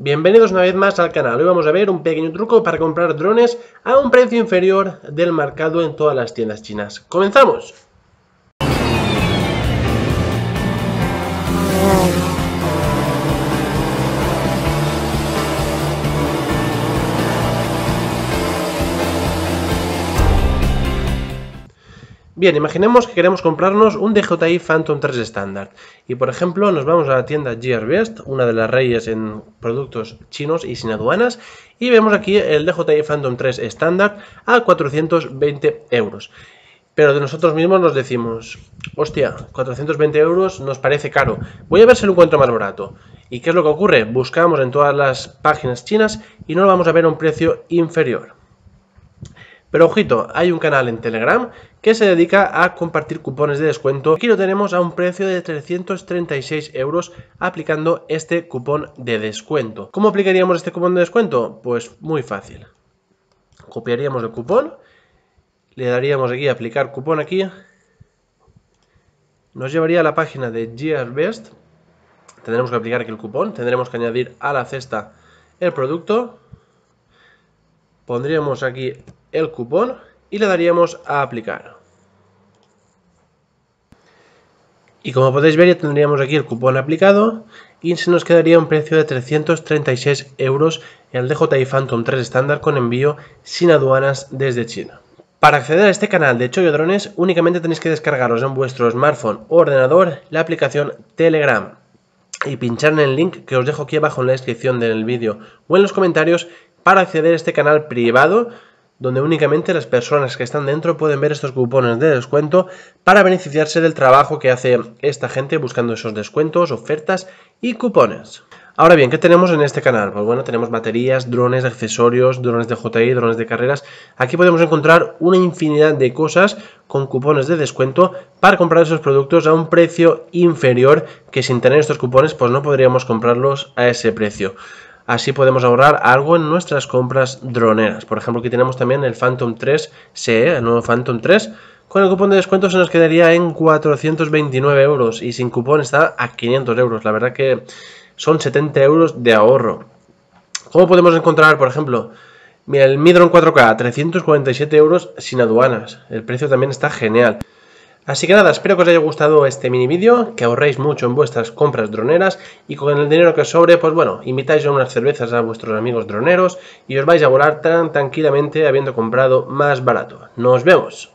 Bienvenidos una vez más al canal, hoy vamos a ver un pequeño truco para comprar drones a un precio inferior del mercado en todas las tiendas chinas. ¡Comenzamos! Bien, imaginemos que queremos comprarnos un DJI Phantom 3 estándar y por ejemplo nos vamos a la tienda Gearbest, una de las reyes en productos chinos y sin aduanas y vemos aquí el DJI Phantom 3 estándar a 420 euros. Pero de nosotros mismos nos decimos, hostia, 420 euros nos parece caro, voy a ver si lo encuentro más barato. ¿Y qué es lo que ocurre? Buscamos en todas las páginas chinas y no lo vamos a ver a un precio inferior. Pero ojito, hay un canal en Telegram que se dedica a compartir cupones de descuento. Aquí lo tenemos a un precio de 336 euros aplicando este cupón de descuento. ¿Cómo aplicaríamos este cupón de descuento? Pues muy fácil. Copiaríamos el cupón, le daríamos aquí aplicar cupón aquí, nos llevaría a la página de GearBest, tendremos que aplicar aquí el cupón, tendremos que añadir a la cesta el producto, pondríamos aquí el cupón y le daríamos a aplicar. Y como podéis ver ya tendríamos aquí el cupón aplicado y se nos quedaría un precio de 336 euros el DJI Phantom 3 estándar con envío sin aduanas desde China. Para acceder a este canal de Choyo Drones únicamente tenéis que descargaros en vuestro smartphone o ordenador la aplicación Telegram y pinchar en el link que os dejo aquí abajo en la descripción del vídeo o en los comentarios para acceder a este canal privado donde únicamente las personas que están dentro pueden ver estos cupones de descuento para beneficiarse del trabajo que hace esta gente buscando esos descuentos, ofertas y cupones. Ahora bien, ¿qué tenemos en este canal? Pues bueno, tenemos baterías, drones, accesorios, drones de JI, drones de carreras. Aquí podemos encontrar una infinidad de cosas con cupones de descuento para comprar esos productos a un precio inferior que sin tener estos cupones pues no podríamos comprarlos a ese precio. Así podemos ahorrar algo en nuestras compras droneras. Por ejemplo, aquí tenemos también el Phantom 3 CE, el nuevo Phantom 3. Con el cupón de descuento se nos quedaría en 429 euros y sin cupón está a 500 euros. La verdad que son 70 euros de ahorro. ¿Cómo podemos encontrar, por ejemplo, el Midron 4K, 347 euros sin aduanas? El precio también está genial. Así que nada, espero que os haya gustado este mini vídeo, que ahorréis mucho en vuestras compras droneras y con el dinero que os sobre, pues bueno, invitáis a unas cervezas a vuestros amigos droneros y os vais a volar tan tranquilamente habiendo comprado más barato. ¡Nos vemos!